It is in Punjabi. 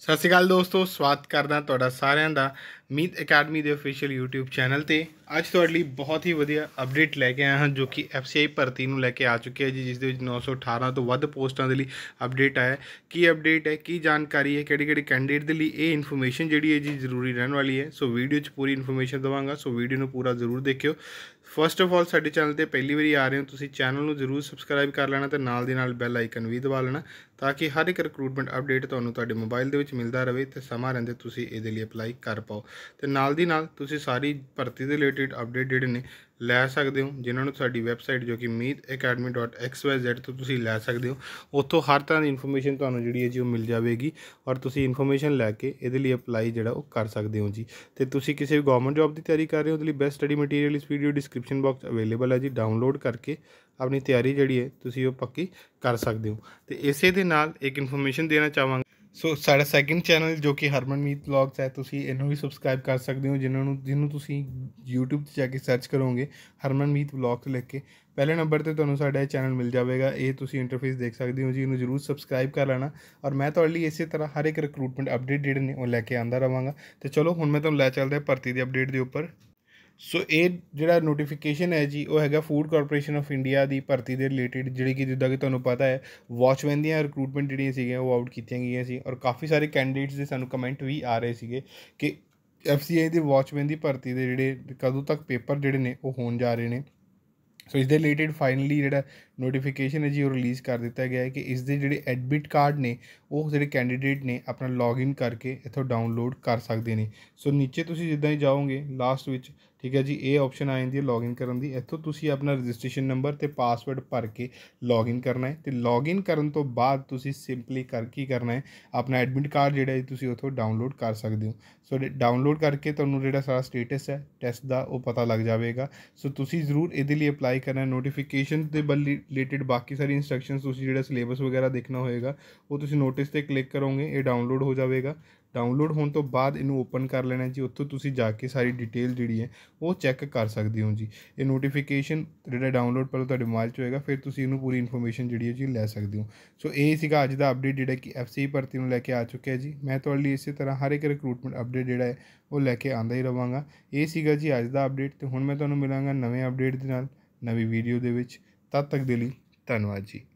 ਸਤਿ ਸ਼੍ਰੀ ਅਕਾਲ ਦੋਸਤੋ ਸਵਾਗਤ ਕਰਦਾ ਤੁਹਾਡਾ ਸਾਰਿਆਂ ਦਾ ਮੀਤ ਅਕੈਡਮੀ ਦੇ ਅਫੀਸ਼ੀਅਲ YouTube ਚੈਨਲ ਤੇ ਅੱਜ ਤੁਹਾਡੇ ਲਈ ਬਹੁਤ ਹੀ ਵਧੀਆ ਅਪਡੇਟ ਲੈ ਕੇ ਆਇਆ ਹਾਂ ਜੋ ਕਿ FCI ਭਰਤੀ ਨੂੰ ਲੈ ਕੇ ਆ ਚੁੱਕੀ ਹੈ ਜੀ ਜਿਸ ਦੇ ਵਿੱਚ 918 ਤੋਂ ਵੱਧ ਪੋਸਟਾਂ ਦੇ ਲਈ ਅਪਡੇਟ ਆਇਆ ਕੀ ਅਪਡੇਟ ਹੈ ਕੀ ਜਾਣਕਾਰੀ ਹੈ ਕਿਹੜੇ ਕਿਹੜੇ ਕੈਂਡੀਡੇਟ ਦੇ ਲਈ ਇਹ ਇਨਫੋਰਮੇਸ਼ਨ ਜਿਹੜੀ ਹੈ ਜੀ ਜ਼ਰੂਰੀ ਰਹਿਣ ਵਾਲੀ ਹੈ ਸੋ ਵੀਡੀਓ 'ਚ ਪੂਰੀ ਇਨਫੋਰਮੇਸ਼ਨ ਦਵਾਂਗਾ ਸੋ ਵੀਡੀਓ ਨੂੰ ਪੂਰਾ ਜ਼ਰੂਰ ਦੇਖਿਓ ਫਸਟ ਆਫ ਆਲ ਸਾਡੇ ਚੈਨਲ ਤੇ ਪਹਿਲੀ ਵਾਰੀ ਆ ਰਹੇ ਹੋ ਤੁਸੀਂ ਚੈਨਲ ਨੂੰ ਜ਼ਰੂਰ ਸਬਸਕ੍ਰਾਈਬ ਕਰ ਲੈਣਾ ਤੇ ਨਾਲ ਦੀ ਨਾਲ ਬੈਲ ਆਈਕਨ ਵੀ ਦਬਾ ਲੈਣਾ ਤਾਂ ਕਿ ਹਰ ਇੱਕ ਰਿਕਰੂਟਮੈਂਟ ਅਪਡੇਟ ਤੁਹਾਨੂੰ ਤੁਹਾਡੇ ਮੋਬਾਈਲ ਦੇ ਵਿੱਚ ਮਿਲਦਾ ਰਹੇ ਤੇ ਸਮਾਂ ਰਹਿੰਦੇ ਤੁਸੀਂ ਇਹਦੇ ਲਈ ਅਪਲਾਈ ਕਰ ਪਾਓ ਤੇ ਨਾਲ ਦੀ ਨਾਲ ਤੁਸੀਂ ਸਾਰੀ ਭਰਤੀ ਦੇ ਰਿਲੇਟਡ ਅਪਡੇਟ ਜਿਹੜੇ ਨੇ ਲੈ ਸਕਦੇ ਹੋ ਜਿਨ੍ਹਾਂ ਨੂੰ ਸਾਡੀ ਵੈਬਸਾਈਟ ਜੋ ਕਿ meetacademy.xyz ਤੋਂ ਤੁਸੀਂ ਲੈ ਸਕਦੇ ਹੋ ਉੱਥੋਂ ਹਰ ਤਰ੍ਹਾਂ ਦੀ ਇਨਫੋਰਮੇਸ਼ਨ ਤੁਹਾਨੂੰ ਜਿਹੜੀ ਹੈ ਜੀ ਉਹ ਮਿਲ ਜਾਵੇਗੀ ਔਰ ਤੁਸੀਂ ਇਨਫੋਰਮੇਸ਼ਨ ਲੈ ਕੇ ਇਹਦੇ ਲਈ ਅਪਲਾਈ ਜਿਹੜਾ ਉਹ ਕਰ ਸਕਦੇ ਹੋ ਜੀ ਤੇ ਤੁਸੀਂ ਕਿਸੇ ਵੀ ਗਵਰਨਮੈਂਟ ਜੌਬ ਦੀ ਤਿਆਰੀ ਕਰ ਰਹੇ ਹੋ ਉਹਦੇ ਲਈ ਬੈਸਟ ਸਟੱਡੀ ਮਟੀਰੀਅਲ ਇਸ ਵੀਡੀਓ ਡਿਸਕ੍ਰਿਪਸ਼ਨ ਬਾਕਸ ਅਵੇਲੇਬਲ ਹੈ ਜੀ ਡਾਊਨਲੋਡ ਕਰਕੇ ਆਪਣੀ ਤਿਆਰੀ ਜਿਹੜੀ ਹੈ ਤੁਸੀਂ ਉਹ ਪੱਕੀ ਕਰ ਸਕਦੇ ਹੋ ਤੇ ਇਸੇ ਦੇ ਨਾਲ ਇੱਕ ਇਨਫੋਰਮੇਸ਼ਨ ਦੇਣਾ ਚਾਹਾਂਗਾ ਸੋ ਸਾਡਾ ਸੈਕਿੰਡ ਚੈਨਲ ਜੋ ਕਿ ਹਰਮਨਮੀਤ ਵਲੌਗਸ ਹੈ ਤੁਸੀਂ ਇਹਨੂੰ ਵੀ ਸਬਸਕ੍ਰਾਈਬ ਕਰ ਸਕਦੇ ਹੋ ਜਿਨ੍ਹਾਂ ਨੂੰ ਜਿਹਨੂੰ ਤੁਸੀਂ YouTube ਤੇ ਜਾ ਕੇ ਸਰਚ ਕਰੋਗੇ ਹਰਮਨਮੀਤ ਵਲੌਗਸ ਲਿਖ ਕੇ ਪਹਿਲੇ ਨੰਬਰ ਤੇ ਤੁਹਾਨੂੰ ਸਾਡਾ ਇਹ ਚੈਨਲ ਮਿਲ ਜਾਵੇਗਾ ਇਹ ਤੁਸੀਂ ਇੰਟਰਫੇਸ ਦੇਖ ਸਕਦੇ ਹੋ ਜੀ ਇਹਨੂੰ ਜਰੂਰ ਸਬਸਕ੍ਰਾਈਬ ਕਰ ਲੈਣਾ ਔਰ ਮੈਂ ਤੁਹਾਡੇ ਲਈ ਇਸੇ ਤਰ੍ਹਾਂ ਹਰ ਇੱਕ ਰਿਕਰੂਟਮੈਂਟ ਅਪਡੇਟ ਜਿਹੜੇ ਨੇ ਉਹ ਲੈ ਕੇ ਆਂਦਾ ਰਵਾਂਗਾ ਤੇ ਚਲੋ ਹੁਣ ਮੈਂ ਤੁਹਾਨੂੰ ਲੈ ਚੱਲਦਾ ਭਰਤੀ ਦੇ ਅਪਡੇਟ ਦੇ ਉੱਪਰ ਸੋ ਇਹ ਜਿਹੜਾ ਨੋਟੀਫਿਕੇਸ਼ਨ ਹੈ ਜੀ ਉਹ ਹੈਗਾ ਫੂਡ ਕਾਰਪੋਰੇਸ਼ਨ ਆਫ ਇੰਡੀਆ ਦੀ ਭਰਤੀ ਦੇ ਰਿਲੇਟਡ ਜਿਹੜੀ ਕਿ ਜਿੱਦਾਂ ਕਿ ਤੁਹਾਨੂੰ ਪਤਾ ਹੈ ਵਾਚਮੈਨ ਦੀਆਂ ਰਿਕਰੂਟਮੈਂਟ ਜਿਹੜੀਆਂ ਸੀਗੀਆਂ ਉਹ ਆਊਟ ਕੀਤੀਆਂ ਗਈਆਂ ਸੀ ਔਰ ਕਾਫੀ ਸਾਰੇ ਕੈਂਡੀਡੇਟਸ ਦੇ ਸਾਨੂੰ ਕਮੈਂਟ ਵੀ ਆ ਰਹੇ ਸੀਗੇ ਕਿ ਐਫਸੀਆਈ ਦੇ ਵਾਚਮੈਨ ਦੀ ਭਰਤੀ ਦੇ ਜਿਹੜੇ ਕਦੋਂ ਤੱਕ ਪੇਪਰ ਜਿਹੜੇ ਨੇ ਉਹ ਹੋਣ ਜਾ ਰਹੇ ਨੇ ਸੋ ਇਸ ਦੇ ਰਿਲੇਟਡ ਫਾਈਨਲੀ ਜਿਹੜਾ ਨੋਟੀਫਿਕੇਸ਼ਨ ਹੈ ਜੀ ਉਹ ਰਿਲੀਜ਼ ਕਰ ਦਿੱਤਾ ਗਿਆ ਹੈ ਕਿ ਇਸ ਦੇ ਜਿਹੜੇ ਐਡਮਿਟ ਕਾਰਡ ਨੇ ਉਹ ਜਿਹੜੇ ਕੈਂਡੀਡੇਟ ਨੇ ਆਪਣਾ ਲੌਗਇਨ ਕਰਕੇ ਇੱਥੋਂ ਡਾਊਨਲੋਡ ਕਰ ਸਕਦੇ ਨੇ ਸੋ ਨੀਚੇ ਤੁਸੀਂ ਜਿੱਦਾਂ ਹੀ ਜਾਓਗੇ ਲਾਸਟ ਵਿੱਚ ਠੀਕ ਹੈ ਜੀ ਇਹ ਆਪਸ਼ਨ ਆ ਜਾਂਦੀ ਹੈ ਲੌਗਇਨ ਕਰਨ ਦੀ ਇੱਥੋਂ ਤੁਸੀਂ ਆਪਣਾ ਰਜਿਸਟ੍ਰੇਸ਼ਨ ਨੰਬਰ ਤੇ ਪਾਸਵਰਡ ਭਰ ਕੇ ਲੌਗਇਨ ਕਰਨਾ ਹੈ ਤੇ ਲੌਗਇਨ ਕਰਨ ਤੋਂ ਬਾਅਦ ਤੁਸੀਂ ਸਿੰਪਲੀ ਕਰ ਕੀ ਕਰਨਾ ਹੈ ਆਪਣਾ ਐਡਮਿਟ ਕਾਰਡ ਜਿਹੜਾ ਹੈ ਤੁਸੀਂ ਉੱਥੋਂ ਡਾਊਨਲੋਡ ਕਰ ਸਕਦੇ ਹੋ ਸੋ ਡਾਊਨਲੋਡ ਕਰਕੇ ਤੁਹਾਨੂੰ ਜਿਹੜਾ ਸਾਰਾ ਸਟੇਟਸ ਹੈ ਟੈਸਟ ਦਾ ਉਹ ਪਤਾ ਲੱਗ ਜਾਵੇਗਾ ਸੋ ਤੁਸੀਂ ਜ਼ਰੂਰ ਇਹਦੇ ਲਈ ਅਪਲਾਈ ਕਰਨਾ ਨੋਟੀਫਿਕੇਸ਼ਨ ਦੇ ਬੱਲੀ ਰਿਲੇਟਡ ਬਾਕੀ ਸਾਰੀ ਇਨਸਟਰਕਸ਼ਨਸ ਤੁਸੀਂ ਜਿਹੜਾ ਸਿਲੇਬਸ ਵਗੈਰਾ ਦੇਖਣਾ ਹੋਏਗਾ ਉਹ ਤੁਸੀਂ ਨੋਟਿਸ ਤੇ ਕਲਿੱਕ ਕਰੋਗੇ ਇਹ ਡਾਊਨਲੋਡ ਹੋ ਜਾਵੇਗਾ ਡਾਊਨਲੋਡ ਹੋਣ ਤੋਂ ਬਾਅਦ ਇਹਨੂੰ ਓਪਨ ਕਰ ਲੈਣਾ ਜੀ ਉੱਥੋਂ ਤੁਸੀਂ ਜਾ ਕੇ ਸਾਰੀ ਡਿਟੇਲ ਜਿਹੜੀ ਹੈ ਉਹ ਚੈੱਕ ਕਰ ਸਕਦੇ ਹੋ ਜੀ ਇਹ ਨੋਟੀਫਿਕੇਸ਼ਨ ਜਿਹੜਾ ਡਾਊਨਲੋਡ ਪਹਿਲਾਂ ਤੁਹਾਡੇ ਮੋਬਾਈਲ 'ਚ ਹੋਏਗਾ ਫਿਰ ਤੁਸੀਂ ਇਹਨੂੰ ਪੂਰੀ ਇਨਫੋਰਮੇਸ਼ਨ ਜਿਹੜੀ ਹੈ ਜੀ ਲੈ ਸਕਦੇ ਹੋ ਸੋ ਇਹ ਸੀਗਾ ਅੱਜ ਦਾ ਅਪਡੇਟ ਜਿਹੜਾ ਕਿ ਐਫਸੀ e ਭਰਤੀ ਨੂੰ ਲੈ ਕੇ ਆ ਚੁੱਕਿਆ ਜੀ ਮੈਂ ਤੁਹਾਡੇ ਲਈ ਇਸੇ ਤਰ੍ਹਾਂ ਹਰ ਇੱਕ ਰਿਕਰੂਟਮੈਂਟ ਅਪਡੇਟ ਜਿਹੜਾ ਹੈ ਉਹ ਲੈ ਕੇ ਆਂਦਾ ਹੀ ਰਵਾਂਗਾ ਇਹ ਸੀਗਾ ਜੀ ਅੱਜ ਦਾ ਅਪਡੇਟ ਤੇ ਹੁਣ ਮੈਂ ਤੁਹਾਨੂੰ ਮਿਲਾਂਗਾ ਨਵੇਂ ਅਪਡੇਟ ਦੇ ਨਾਲ ਨਵੀਂ ਵੀਡੀਓ ਦੇ ਵਿੱਚ ਤਦ ਤੱਕ ਦੇ ਲਈ ਧੰਨਵਾਦ ਜੀ